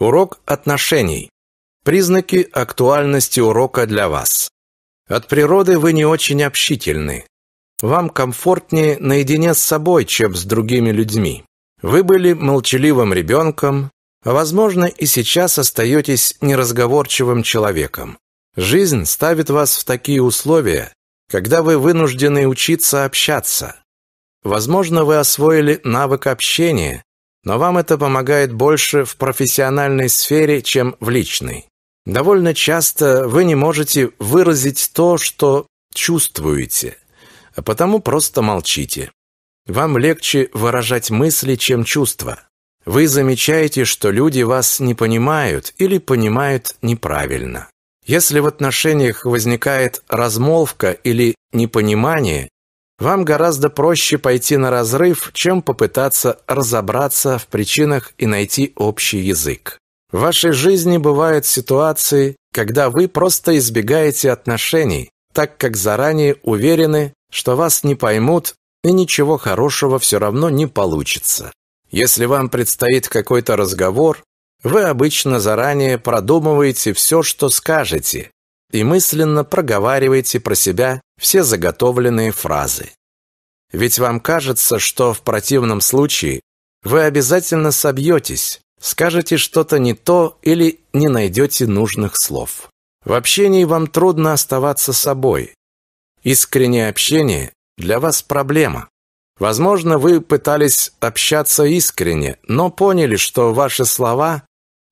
Урок отношений. Признаки актуальности урока для вас. От природы вы не очень общительны. Вам комфортнее наедине с собой, чем с другими людьми. Вы были молчаливым ребенком, а, возможно, и сейчас остаетесь неразговорчивым человеком. Жизнь ставит вас в такие условия, когда вы вынуждены учиться общаться. Возможно, вы освоили навык общения, но вам это помогает больше в профессиональной сфере, чем в личной. Довольно часто вы не можете выразить то, что чувствуете, а потому просто молчите. Вам легче выражать мысли, чем чувства. Вы замечаете, что люди вас не понимают или понимают неправильно. Если в отношениях возникает размолвка или непонимание, вам гораздо проще пойти на разрыв, чем попытаться разобраться в причинах и найти общий язык. В вашей жизни бывают ситуации, когда вы просто избегаете отношений, так как заранее уверены, что вас не поймут и ничего хорошего все равно не получится. Если вам предстоит какой-то разговор, вы обычно заранее продумываете все, что скажете, и мысленно проговаривайте про себя все заготовленные фразы. Ведь вам кажется, что в противном случае вы обязательно собьетесь, скажете что-то не то или не найдете нужных слов. В общении вам трудно оставаться собой. Искреннее общение для вас проблема. Возможно, вы пытались общаться искренне, но поняли, что ваши слова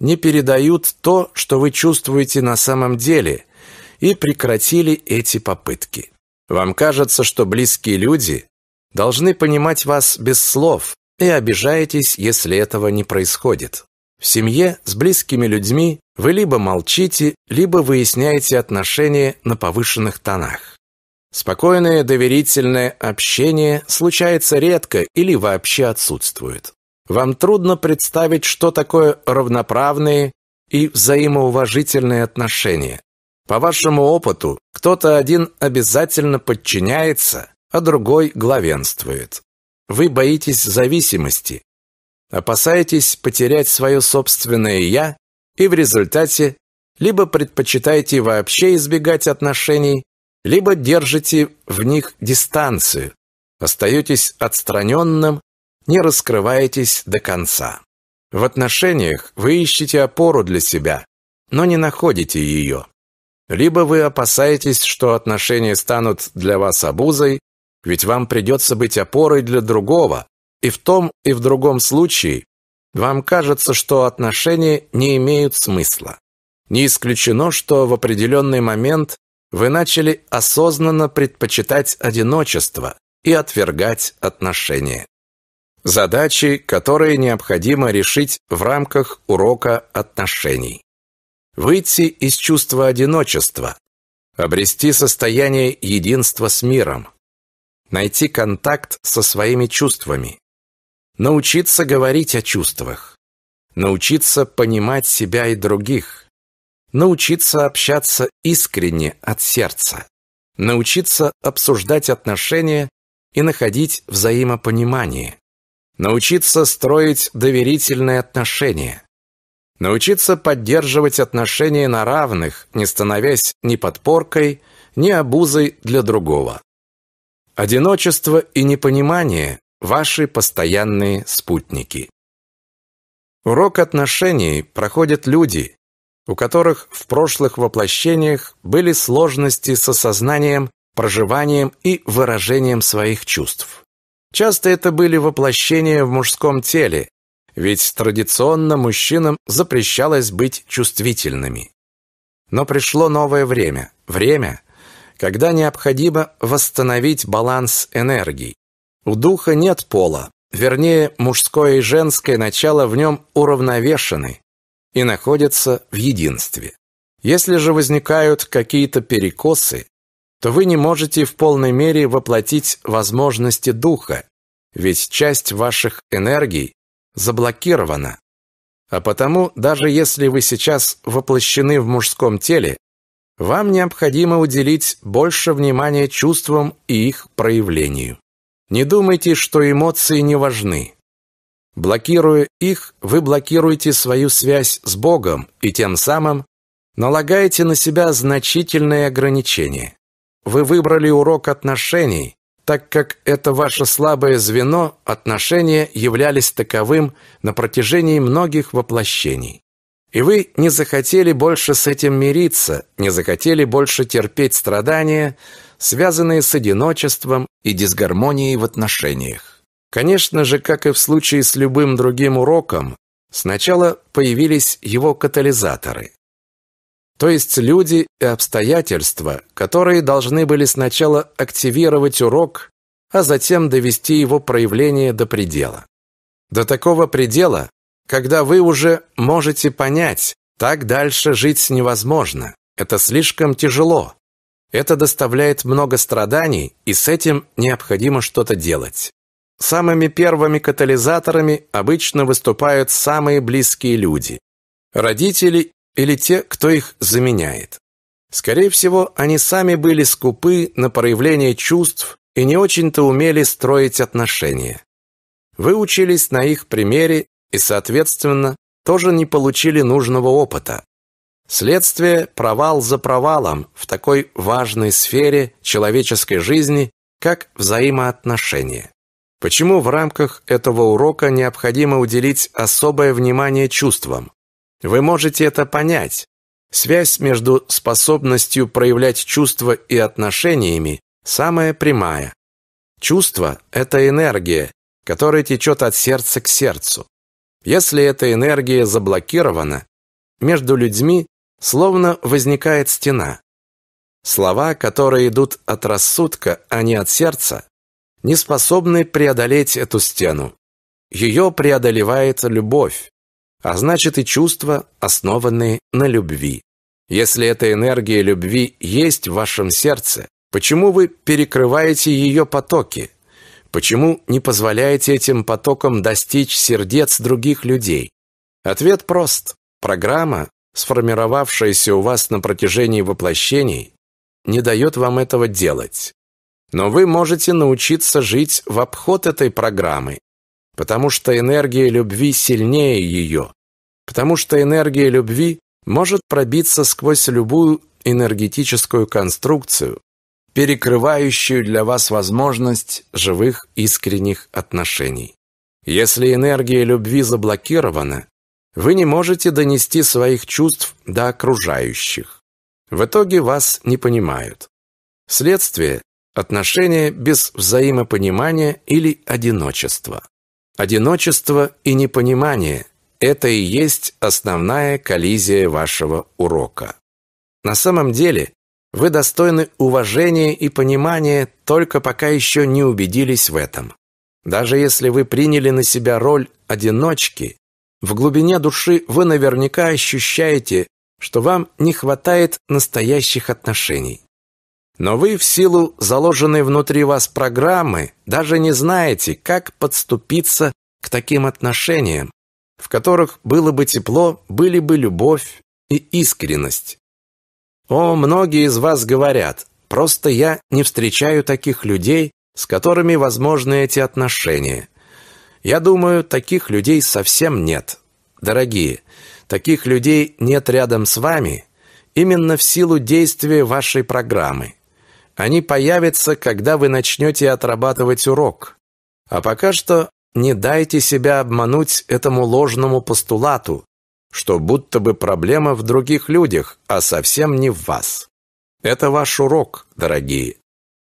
не передают то, что вы чувствуете на самом деле, и прекратили эти попытки. Вам кажется, что близкие люди должны понимать вас без слов и обижаетесь, если этого не происходит. В семье с близкими людьми вы либо молчите, либо выясняете отношения на повышенных тонах. Спокойное доверительное общение случается редко или вообще отсутствует. Вам трудно представить, что такое равноправные и взаимоуважительные отношения, по вашему опыту, кто-то один обязательно подчиняется, а другой главенствует. Вы боитесь зависимости, опасаетесь потерять свое собственное «я» и в результате либо предпочитаете вообще избегать отношений, либо держите в них дистанцию, остаетесь отстраненным, не раскрываетесь до конца. В отношениях вы ищете опору для себя, но не находите ее. Либо вы опасаетесь, что отношения станут для вас обузой, ведь вам придется быть опорой для другого, и в том и в другом случае вам кажется, что отношения не имеют смысла. Не исключено, что в определенный момент вы начали осознанно предпочитать одиночество и отвергать отношения. Задачи, которые необходимо решить в рамках урока отношений выйти из чувства одиночества, обрести состояние единства с миром, найти контакт со своими чувствами, научиться говорить о чувствах, научиться понимать себя и других, научиться общаться искренне от сердца, научиться обсуждать отношения и находить взаимопонимание, научиться строить доверительные отношения, Научиться поддерживать отношения на равных, не становясь ни подпоркой, ни обузой для другого. Одиночество и непонимание – ваши постоянные спутники. Урок отношений проходят люди, у которых в прошлых воплощениях были сложности с осознанием, проживанием и выражением своих чувств. Часто это были воплощения в мужском теле, ведь традиционно мужчинам запрещалось быть чувствительными. Но пришло новое время, время, когда необходимо восстановить баланс энергий. У духа нет пола, вернее, мужское и женское начало в нем уравновешены и находятся в единстве. Если же возникают какие-то перекосы, то вы не можете в полной мере воплотить возможности духа, ведь часть ваших энергий заблокировано. А потому, даже если вы сейчас воплощены в мужском теле, вам необходимо уделить больше внимания чувствам и их проявлению. Не думайте, что эмоции не важны. Блокируя их, вы блокируете свою связь с Богом и тем самым налагаете на себя значительные ограничения. Вы выбрали урок отношений, так как это ваше слабое звено, отношения являлись таковым на протяжении многих воплощений. И вы не захотели больше с этим мириться, не захотели больше терпеть страдания, связанные с одиночеством и дисгармонией в отношениях. Конечно же, как и в случае с любым другим уроком, сначала появились его катализаторы. То есть люди и обстоятельства, которые должны были сначала активировать урок, а затем довести его проявление до предела. До такого предела, когда вы уже можете понять, так дальше жить невозможно, это слишком тяжело, это доставляет много страданий, и с этим необходимо что-то делать. Самыми первыми катализаторами обычно выступают самые близкие люди – родители или те, кто их заменяет. Скорее всего, они сами были скупы на проявление чувств и не очень-то умели строить отношения. Вы учились на их примере и, соответственно, тоже не получили нужного опыта. Следствие – провал за провалом в такой важной сфере человеческой жизни, как взаимоотношения. Почему в рамках этого урока необходимо уделить особое внимание чувствам? Вы можете это понять. Связь между способностью проявлять чувства и отношениями самая прямая. Чувство – это энергия, которая течет от сердца к сердцу. Если эта энергия заблокирована, между людьми словно возникает стена. Слова, которые идут от рассудка, а не от сердца, не способны преодолеть эту стену. Ее преодолевает любовь а значит и чувства, основанные на любви. Если эта энергия любви есть в вашем сердце, почему вы перекрываете ее потоки? Почему не позволяете этим потокам достичь сердец других людей? Ответ прост. Программа, сформировавшаяся у вас на протяжении воплощений, не дает вам этого делать. Но вы можете научиться жить в обход этой программы потому что энергия любви сильнее ее, потому что энергия любви может пробиться сквозь любую энергетическую конструкцию, перекрывающую для вас возможность живых искренних отношений. Если энергия любви заблокирована, вы не можете донести своих чувств до окружающих. В итоге вас не понимают. Следствие – отношения без взаимопонимания или одиночества. Одиночество и непонимание – это и есть основная коллизия вашего урока. На самом деле, вы достойны уважения и понимания только пока еще не убедились в этом. Даже если вы приняли на себя роль одиночки, в глубине души вы наверняка ощущаете, что вам не хватает настоящих отношений. Но вы в силу заложенной внутри вас программы даже не знаете, как подступиться к таким отношениям, в которых было бы тепло, были бы любовь и искренность. О, многие из вас говорят, просто я не встречаю таких людей, с которыми возможны эти отношения. Я думаю, таких людей совсем нет. Дорогие, таких людей нет рядом с вами именно в силу действия вашей программы. Они появятся, когда вы начнете отрабатывать урок. А пока что не дайте себя обмануть этому ложному постулату, что будто бы проблема в других людях, а совсем не в вас. Это ваш урок, дорогие.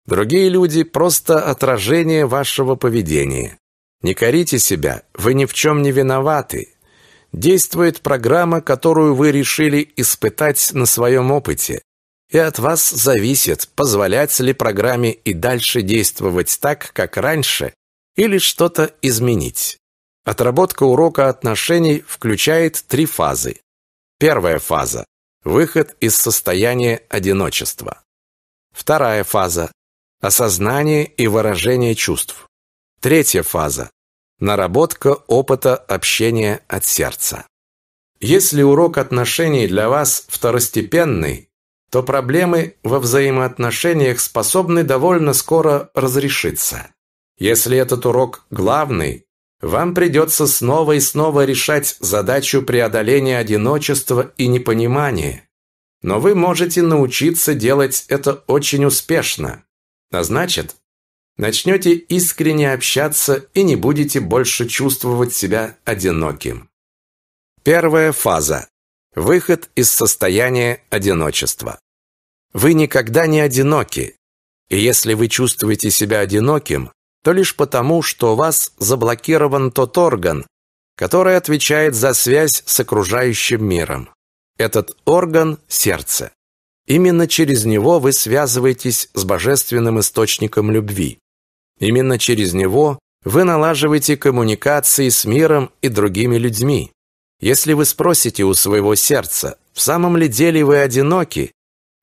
Другие люди – просто отражение вашего поведения. Не корите себя, вы ни в чем не виноваты. Действует программа, которую вы решили испытать на своем опыте. И от вас зависит, позволять ли программе и дальше действовать так, как раньше, или что-то изменить. Отработка урока отношений включает три фазы. Первая фаза – выход из состояния одиночества. Вторая фаза – осознание и выражение чувств. Третья фаза – наработка опыта общения от сердца. Если урок отношений для вас второстепенный, то проблемы во взаимоотношениях способны довольно скоро разрешиться. Если этот урок главный, вам придется снова и снова решать задачу преодоления одиночества и непонимания. Но вы можете научиться делать это очень успешно. А значит, начнете искренне общаться и не будете больше чувствовать себя одиноким. Первая фаза. Выход из состояния одиночества. Вы никогда не одиноки. И если вы чувствуете себя одиноким, то лишь потому, что у вас заблокирован тот орган, который отвечает за связь с окружающим миром. Этот орган – сердце. Именно через него вы связываетесь с божественным источником любви. Именно через него вы налаживаете коммуникации с миром и другими людьми. Если вы спросите у своего сердца, в самом ли деле вы одиноки,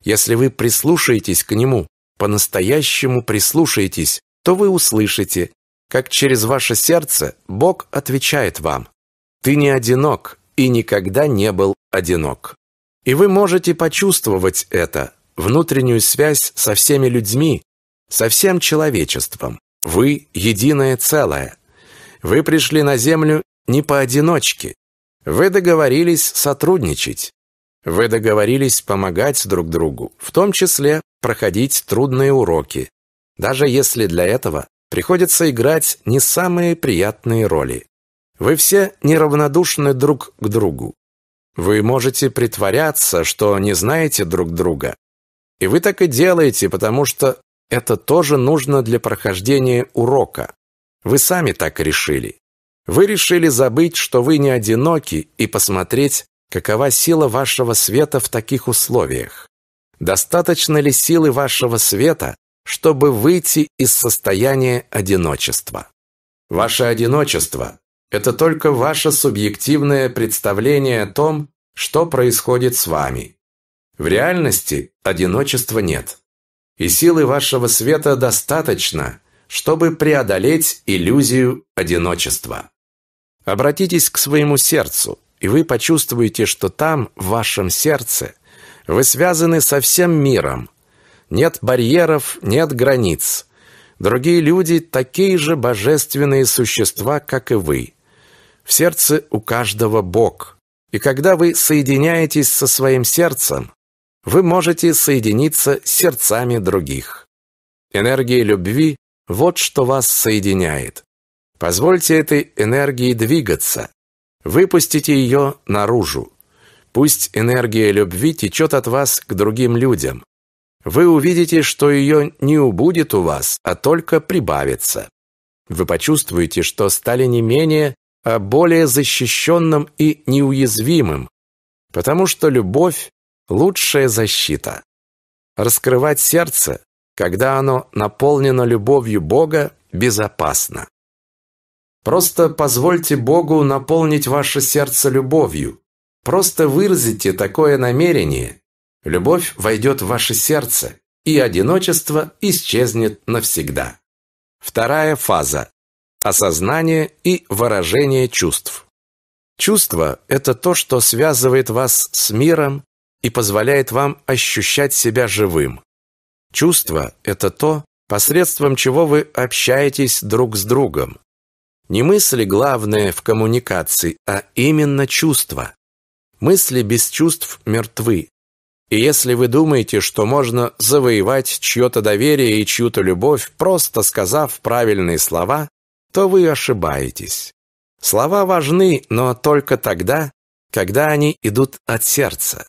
если вы прислушаетесь к нему, по-настоящему прислушаетесь, то вы услышите, как через ваше сердце Бог отвечает вам. Ты не одинок и никогда не был одинок. И вы можете почувствовать это, внутреннюю связь со всеми людьми, со всем человечеством. Вы единое целое. Вы пришли на землю не поодиночке. Вы договорились сотрудничать. Вы договорились помогать друг другу, в том числе проходить трудные уроки, даже если для этого приходится играть не самые приятные роли. Вы все неравнодушны друг к другу. Вы можете притворяться, что не знаете друг друга. И вы так и делаете, потому что это тоже нужно для прохождения урока. Вы сами так решили. Вы решили забыть, что вы не одиноки, и посмотреть Какова сила вашего света в таких условиях? Достаточно ли силы вашего света, чтобы выйти из состояния одиночества? Ваше одиночество – это только ваше субъективное представление о том, что происходит с вами. В реальности одиночества нет. И силы вашего света достаточно, чтобы преодолеть иллюзию одиночества. Обратитесь к своему сердцу, и вы почувствуете, что там, в вашем сердце, вы связаны со всем миром. Нет барьеров, нет границ. Другие люди – такие же божественные существа, как и вы. В сердце у каждого Бог. И когда вы соединяетесь со своим сердцем, вы можете соединиться с сердцами других. Энергия любви – вот что вас соединяет. Позвольте этой энергии двигаться, Выпустите ее наружу. Пусть энергия любви течет от вас к другим людям. Вы увидите, что ее не убудет у вас, а только прибавится. Вы почувствуете, что стали не менее, а более защищенным и неуязвимым, потому что любовь – лучшая защита. Раскрывать сердце, когда оно наполнено любовью Бога, безопасно. Просто позвольте Богу наполнить ваше сердце любовью. Просто выразите такое намерение. Любовь войдет в ваше сердце, и одиночество исчезнет навсегда. Вторая фаза. Осознание и выражение чувств. Чувство – это то, что связывает вас с миром и позволяет вам ощущать себя живым. Чувство – это то, посредством чего вы общаетесь друг с другом. Не мысли главное в коммуникации, а именно чувства. Мысли без чувств мертвы. И если вы думаете, что можно завоевать чье-то доверие и чью-то любовь, просто сказав правильные слова, то вы ошибаетесь. Слова важны, но только тогда, когда они идут от сердца.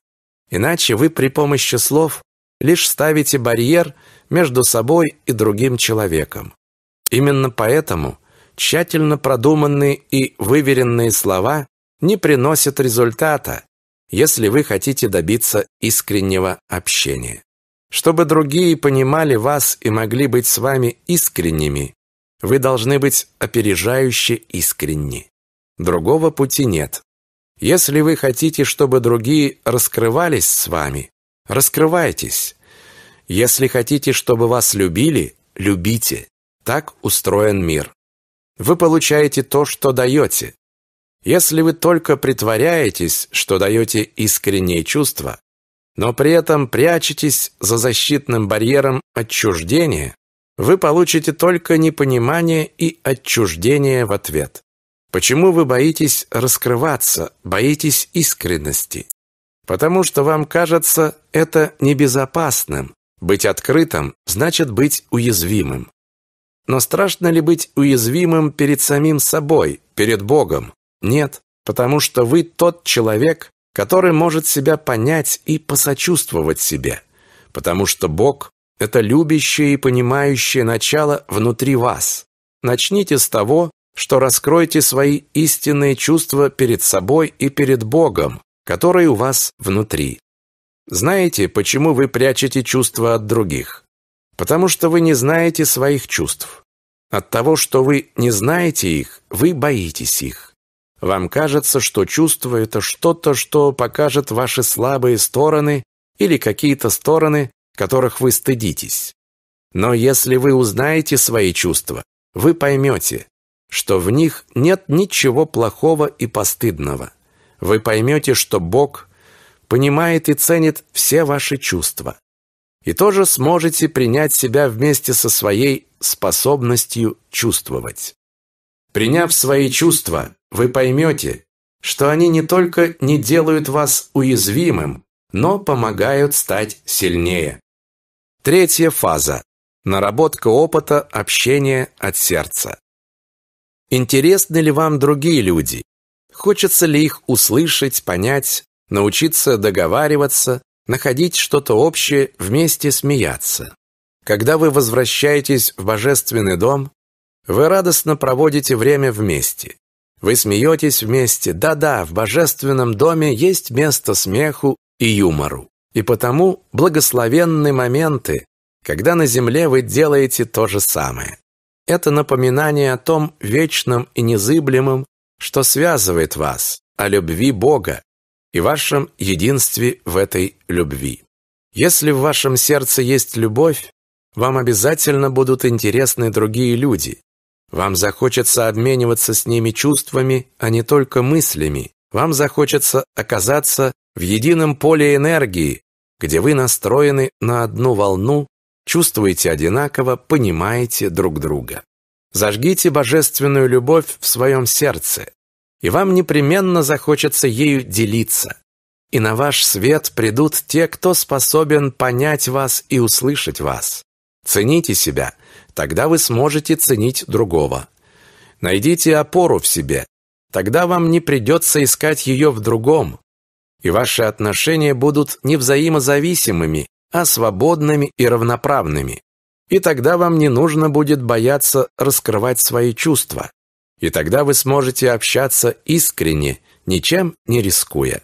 Иначе вы при помощи слов лишь ставите барьер между собой и другим человеком. Именно поэтому тщательно продуманные и выверенные слова не приносят результата, если вы хотите добиться искреннего общения. Чтобы другие понимали вас и могли быть с вами искренними, вы должны быть опережающе искренни. Другого пути нет. Если вы хотите, чтобы другие раскрывались с вами, раскрывайтесь. Если хотите, чтобы вас любили, любите. Так устроен мир. Вы получаете то, что даете. Если вы только притворяетесь, что даете искренние чувства, но при этом прячетесь за защитным барьером отчуждения, вы получите только непонимание и отчуждение в ответ. Почему вы боитесь раскрываться, боитесь искренности? Потому что вам кажется это небезопасным. Быть открытым значит быть уязвимым. Но страшно ли быть уязвимым перед самим собой, перед Богом? Нет, потому что вы тот человек, который может себя понять и посочувствовать себе. Потому что Бог – это любящее и понимающее начало внутри вас. Начните с того, что раскройте свои истинные чувства перед собой и перед Богом, который у вас внутри. Знаете, почему вы прячете чувства от других? Потому что вы не знаете своих чувств. От того, что вы не знаете их, вы боитесь их. Вам кажется, что чувство – это что-то, что покажет ваши слабые стороны или какие-то стороны, которых вы стыдитесь. Но если вы узнаете свои чувства, вы поймете, что в них нет ничего плохого и постыдного. Вы поймете, что Бог понимает и ценит все ваши чувства и тоже сможете принять себя вместе со своей способностью чувствовать. Приняв свои чувства, вы поймете, что они не только не делают вас уязвимым, но помогают стать сильнее. Третья фаза. Наработка опыта общения от сердца. Интересны ли вам другие люди? Хочется ли их услышать, понять, научиться договариваться, находить что-то общее, вместе смеяться. Когда вы возвращаетесь в божественный дом, вы радостно проводите время вместе. Вы смеетесь вместе. Да-да, в божественном доме есть место смеху и юмору. И потому благословенны моменты, когда на земле вы делаете то же самое. Это напоминание о том вечном и незыблемом, что связывает вас, о любви Бога, и вашем единстве в этой любви. Если в вашем сердце есть любовь, вам обязательно будут интересны другие люди. Вам захочется обмениваться с ними чувствами, а не только мыслями. Вам захочется оказаться в едином поле энергии, где вы настроены на одну волну, чувствуете одинаково, понимаете друг друга. Зажгите божественную любовь в своем сердце и вам непременно захочется ею делиться. И на ваш свет придут те, кто способен понять вас и услышать вас. Цените себя, тогда вы сможете ценить другого. Найдите опору в себе, тогда вам не придется искать ее в другом, и ваши отношения будут не взаимозависимыми, а свободными и равноправными. И тогда вам не нужно будет бояться раскрывать свои чувства. И тогда вы сможете общаться искренне, ничем не рискуя.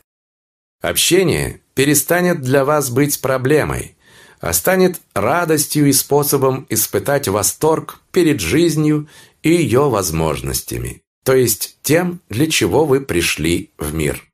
Общение перестанет для вас быть проблемой, а станет радостью и способом испытать восторг перед жизнью и ее возможностями, то есть тем, для чего вы пришли в мир.